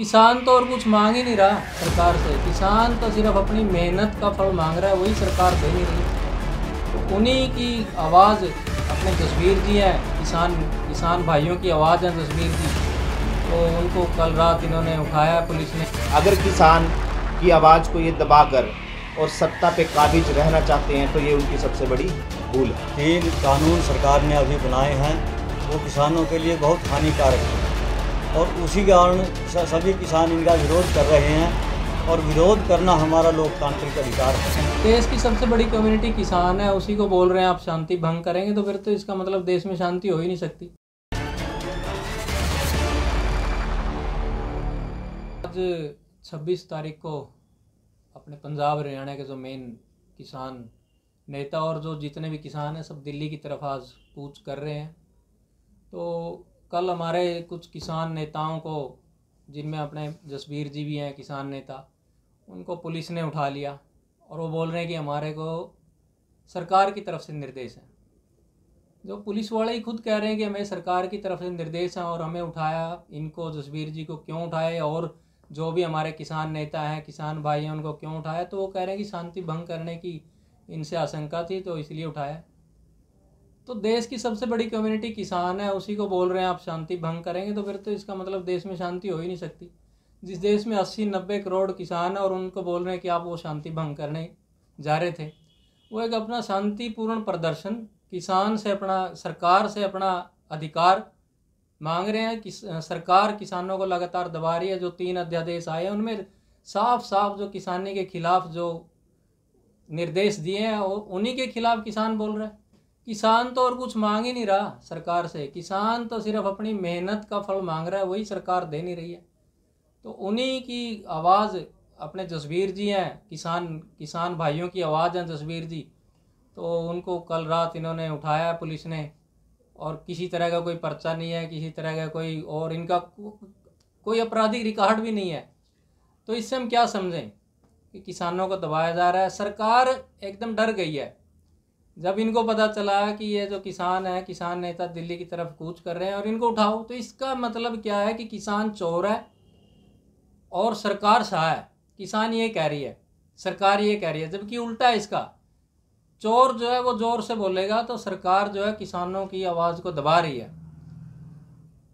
किसान तो और कुछ मांग ही नहीं रहा सरकार से किसान तो सिर्फ अपनी मेहनत का फल मांग रहा है वही सरकार दे नहीं रही तो उन्हीं की आवाज़ अपने तस्वीर जी हैं किसान किसान भाइयों की आवाज़ है तस्वीर जी तो उनको कल रात इन्होंने उठाया पुलिस ने अगर किसान की आवाज़ को ये दबाकर और सत्ता पे काबिज रहना चाहते हैं तो ये उनकी सबसे बड़ी भूल है तीन कानून सरकार ने अभी बनाए हैं वो किसानों के लिए बहुत हानिकारक है और उसी कारण सभी किसान इनका विरोध कर रहे हैं और विरोध करना हमारा लोकतांत्रिक अधिकार है देश तो की सबसे बड़ी कम्युनिटी किसान है उसी को बोल रहे हैं आप शांति भंग करेंगे तो फिर तो इसका मतलब देश में शांति हो ही नहीं सकती आज 26 तारीख को अपने पंजाब हरियाणा के जो मेन किसान नेता और जो जितने भी किसान हैं सब दिल्ली की तरफ आज कूच कर रहे हैं तो कल हमारे कुछ किसान नेताओं को जिनमें अपने जसवीर जी भी हैं किसान नेता उनको पुलिस ने उठा लिया और वो बोल रहे हैं कि हमारे को सरकार की तरफ से निर्देश हैं जो पुलिस वाले ही खुद कह रहे हैं कि हमें सरकार की तरफ से निर्देश हैं और हमें उठाया इनको जसवीर जी को क्यों उठाए और जो भी हमारे किसान नेता हैं किसान भाई हैं उनको क्यों उठाया तो वो कह रहे हैं कि शांति भंग करने की इनसे आशंका थी तो इसलिए उठाया तो देश की सबसे बड़ी कम्युनिटी किसान है उसी को बोल रहे हैं आप शांति भंग करेंगे तो फिर तो इसका मतलब देश में शांति हो ही नहीं सकती जिस देश में अस्सी नब्बे करोड़ किसान हैं और उनको बोल रहे हैं कि आप वो शांति भंग करने जा रहे थे वो एक अपना शांतिपूर्ण प्रदर्शन किसान से अपना सरकार से अपना अधिकार मांग रहे हैं कि सरकार किसानों को लगातार दबा रही है जो तीन अध्यादेश आए हैं उनमें साफ साफ जो किसानी के खिलाफ जो निर्देश दिए हैं उन्हीं के खिलाफ किसान बोल रहे हैं किसान तो और कुछ मांग ही नहीं रहा सरकार से किसान तो सिर्फ अपनी मेहनत का फल मांग रहा है वही सरकार दे नहीं रही है तो उन्हीं की आवाज़ अपने जसवीर जी हैं किसान किसान भाइयों की आवाज़ हैं जसवीर जी तो उनको कल रात इन्होंने उठाया पुलिस ने और किसी तरह का कोई पर्चा नहीं है किसी तरह का कोई और इनका कोई आपराधिक रिकॉर्ड भी नहीं है तो इससे हम क्या समझें कि किसानों को दबाया जा रहा है सरकार एकदम डर गई है जब इनको पता चला कि ये जो किसान है किसान नेता दिल्ली की तरफ कूच कर रहे हैं और इनको उठाओ तो इसका मतलब क्या है कि किसान चोर है और सरकार सहा है किसान ये कह रही है सरकार ये कह रही है जबकि उल्टा है इसका चोर जो है वो ज़ोर से बोलेगा तो सरकार जो है किसानों की आवाज़ को दबा रही है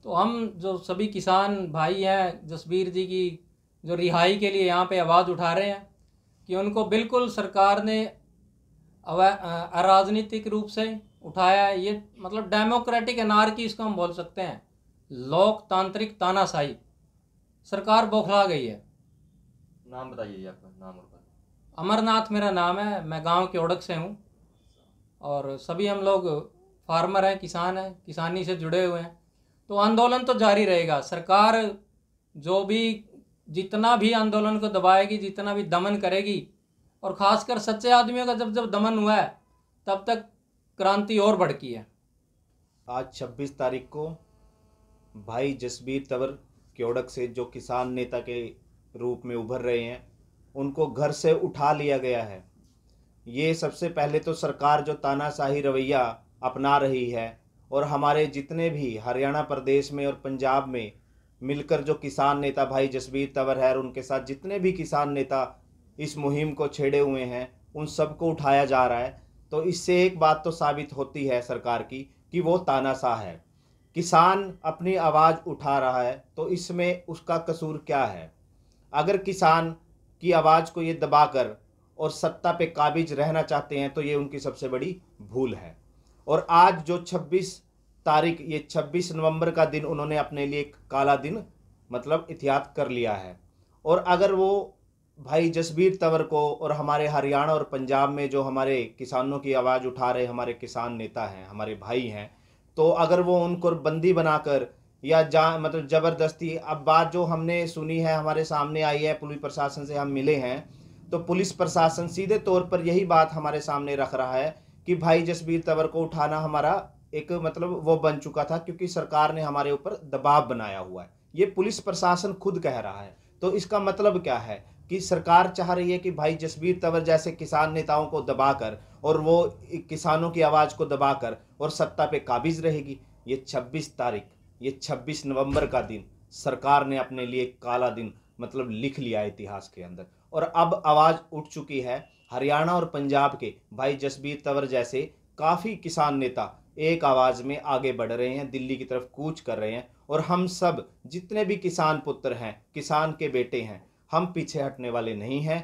तो हम जो सभी किसान भाई हैं जसबीर जी की जो रिहाई के लिए यहाँ पे आवाज़ उठा रहे हैं कि उनको बिल्कुल सरकार ने अराजनीतिक रूप से उठाया है ये मतलब डेमोक्रेटिक की इसको हम बोल सकते हैं लोकतांत्रिक तानाशाही सरकार बौखला गई है नाम बताइए आपका नाम और अमरनाथ मेरा नाम है मैं गांव के ओडक से हूँ और सभी हम लोग फार्मर हैं किसान हैं किसानी से जुड़े हुए हैं तो आंदोलन तो जारी रहेगा सरकार जो भी जितना भी आंदोलन को दबाएगी जितना भी दमन करेगी और ख़ासकर सच्चे आदमियों का जब जब दमन हुआ है तब तक क्रांति और भड़की है आज 26 तारीख को भाई जसबीर तंवर क्योड़क से जो किसान नेता के रूप में उभर रहे हैं उनको घर से उठा लिया गया है ये सबसे पहले तो सरकार जो तानाशाही रवैया अपना रही है और हमारे जितने भी हरियाणा प्रदेश में और पंजाब में मिलकर जो किसान नेता भाई जसबीर तंवर है और उनके साथ जितने भी किसान नेता इस मुहिम को छेड़े हुए हैं उन सबको उठाया जा रहा है तो इससे एक बात तो साबित होती है सरकार की कि वो तानाशाह है किसान अपनी आवाज़ उठा रहा है तो इसमें उसका कसूर क्या है अगर किसान की आवाज़ को ये दबाकर और सत्ता पे काबिज रहना चाहते हैं तो ये उनकी सबसे बड़ी भूल है और आज जो 26 तारीख ये 26 नवंबर का दिन उन्होंने अपने लिए एक काला दिन मतलब इतिहास कर लिया है और अगर वो भाई जसबीर तंवर को और हमारे हरियाणा और पंजाब में जो हमारे किसानों की आवाज़ उठा रहे हमारे किसान नेता हैं हमारे भाई हैं तो अगर वो उनको बंदी बनाकर या जा मतलब ज़बरदस्ती अब बात जो हमने सुनी है हमारे सामने आई है पुलिस प्रशासन से हम मिले हैं तो पुलिस प्रशासन सीधे तौर पर यही बात हमारे सामने रख रहा है कि भाई जसबीर तंवर को उठाना हमारा एक मतलब वो बन चुका था क्योंकि सरकार ने हमारे ऊपर दबाव बनाया हुआ है ये पुलिस प्रशासन खुद कह रहा है तो इसका मतलब क्या है कि सरकार चाह रही है कि भाई जसबीर तंवर जैसे किसान नेताओं को दबाकर और वो किसानों की आवाज़ को दबाकर और सत्ता पे काबिज रहेगी ये 26 तारीख ये 26 नवंबर का दिन सरकार ने अपने लिए काला दिन मतलब लिख लिया इतिहास के अंदर और अब आवाज़ उठ चुकी है हरियाणा और पंजाब के भाई जसबीर तंवर जैसे काफ़ी किसान नेता एक आवाज़ में आगे बढ़ रहे हैं दिल्ली की तरफ कूच कर रहे हैं और हम सब जितने भी किसान पुत्र हैं किसान के बेटे हैं हम पीछे हटने वाले नहीं हैं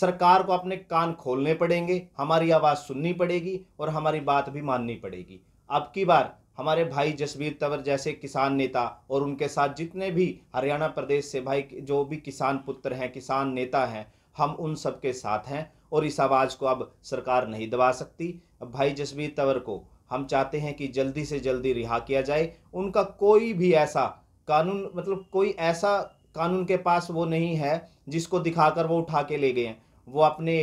सरकार को अपने कान खोलने पड़ेंगे हमारी आवाज़ सुननी पड़ेगी और हमारी बात भी माननी पड़ेगी अब की बार हमारे भाई जसबीर तंवर जैसे किसान नेता और उनके साथ जितने भी हरियाणा प्रदेश से भाई जो भी किसान पुत्र हैं किसान नेता हैं हम उन सब के साथ हैं और इस आवाज़ को अब सरकार नहीं दबा सकती अब भाई जसबीर तंवर को हम चाहते हैं कि जल्दी से जल्दी रिहा किया जाए उनका कोई भी ऐसा कानून मतलब कोई ऐसा कानून के पास वो नहीं है जिसको दिखाकर वो उठा के ले गए हैं वो अपने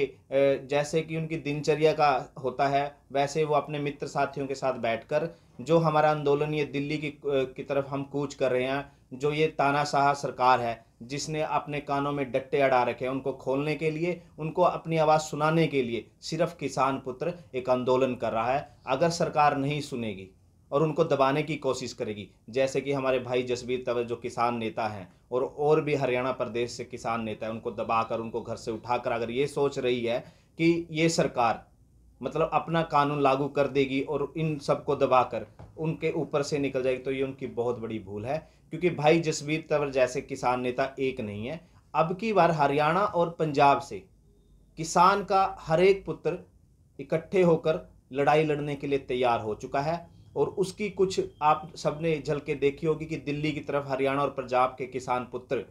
जैसे कि उनकी दिनचर्या का होता है वैसे वो अपने मित्र साथियों के साथ बैठकर जो हमारा आंदोलन ये दिल्ली की की तरफ हम कूच कर रहे हैं जो ये तानाशाह सरकार है जिसने अपने कानों में डट्टे अड़ा रखे हैं उनको खोलने के लिए उनको अपनी आवाज़ सुनाने के लिए सिर्फ किसान पुत्र एक आंदोलन कर रहा है अगर सरकार नहीं सुनेगी और उनको दबाने की कोशिश करेगी जैसे कि हमारे भाई जसबीर तंवर जो किसान नेता हैं और और भी हरियाणा प्रदेश से किसान नेता हैं उनको दबाकर उनको घर से उठाकर अगर ये सोच रही है कि ये सरकार मतलब अपना कानून लागू कर देगी और इन सबको दबाकर उनके ऊपर से निकल जाएगी तो ये उनकी बहुत बड़ी भूल है क्योंकि भाई जसबीर तंवर जैसे किसान नेता एक नहीं है अब की बार हरियाणा और पंजाब से किसान का हर एक पुत्र इकट्ठे होकर लड़ाई लड़ने के लिए तैयार हो चुका है और उसकी कुछ आप सबने झलके देखी होगी कि दिल्ली की तरफ हरियाणा और पंजाब के किसान पुत्र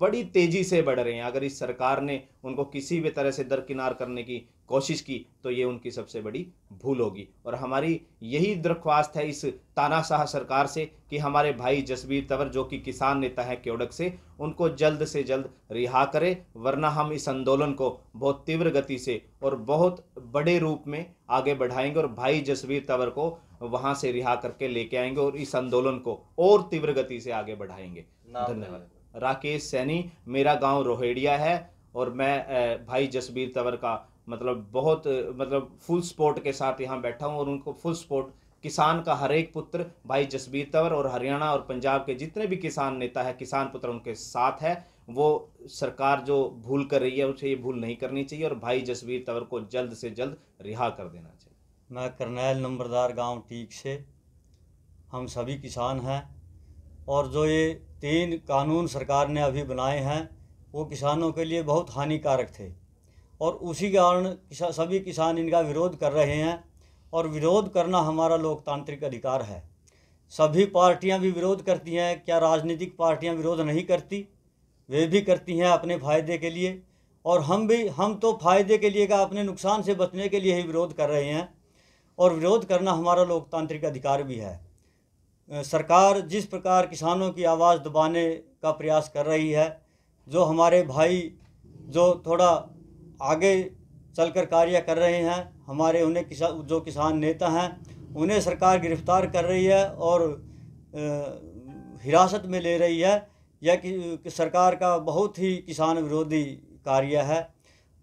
बड़ी तेज़ी से बढ़ रहे हैं अगर इस सरकार ने उनको किसी भी तरह से दरकिनार करने की कोशिश की तो ये उनकी सबसे बड़ी भूल होगी और हमारी यही दरख्वास्त है इस तानाशाह सरकार से कि हमारे भाई जसबीर तंवर जो कि किसान नेता है केवड़क से उनको जल्द से जल्द रिहा करें वरना हम इस आंदोलन को बहुत तीव्र गति से और बहुत बड़े रूप में आगे बढ़ाएंगे और भाई जसबीर तंवर को वहाँ से रिहा करके लेके आएंगे और इस आंदोलन को और तीव्र गति से आगे बढ़ाएंगे धन्यवाद राकेश सैनी मेरा गांव रोहेड़िया है और मैं भाई जसबीर तंवर का मतलब बहुत मतलब फुल सपोर्ट के साथ यहाँ बैठा हूँ और उनको फुल सपोर्ट किसान का हर एक पुत्र भाई जसबीर तंवर और हरियाणा और पंजाब के जितने भी किसान नेता है किसान पुत्र उनके साथ है वो सरकार जो भूल कर रही है उसे ये भूल नहीं करनी चाहिए और भाई जसबीर तंवर को जल्द से जल्द रिहा कर देना चाहिए मैं करनैल नंबरदार गांव टीक से हम सभी किसान हैं और जो ये तीन कानून सरकार ने अभी बनाए हैं वो किसानों के लिए बहुत हानिकारक थे और उसी कारण किसा, सभी किसान इनका विरोध कर रहे हैं और विरोध करना हमारा लोकतांत्रिक अधिकार है सभी पार्टियां भी विरोध करती हैं क्या राजनीतिक पार्टियां विरोध नहीं करती वे भी करती हैं अपने फ़ायदे के लिए और हम भी हम तो फ़ायदे के लिए का अपने नुकसान से बचने के लिए ही विरोध कर रहे हैं और विरोध करना हमारा लोकतांत्रिक अधिकार भी है सरकार जिस प्रकार किसानों की आवाज़ दबाने का प्रयास कर रही है जो हमारे भाई जो थोड़ा आगे चलकर कार्य कर रहे हैं हमारे उन्हें किसा जो किसान नेता हैं उन्हें सरकार गिरफ्तार कर रही है और हिरासत में ले रही है यह कि सरकार का बहुत ही किसान विरोधी कार्य है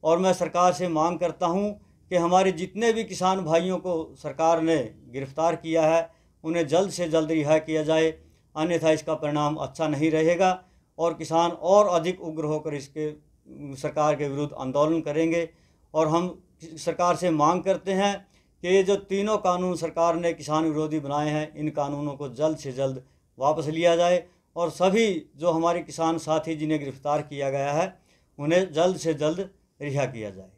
और मैं सरकार से मांग करता हूं कि हमारे जितने भी किसान भाइयों को सरकार ने गिरफ़्तार किया है उन्हें जल्द से जल्द रिहा किया जाए अन्यथा इसका परिणाम अच्छा नहीं रहेगा और किसान और अधिक उग्र होकर इसके सरकार के विरुद्ध आंदोलन करेंगे और हम सरकार से मांग करते हैं कि ये जो तीनों कानून सरकार ने किसान विरोधी बनाए हैं इन कानूनों को जल्द से जल्द वापस लिया जाए और सभी जो हमारे किसान साथी जिन्हें गिरफ्तार किया गया है उन्हें जल्द से जल्द रिहा किया जाए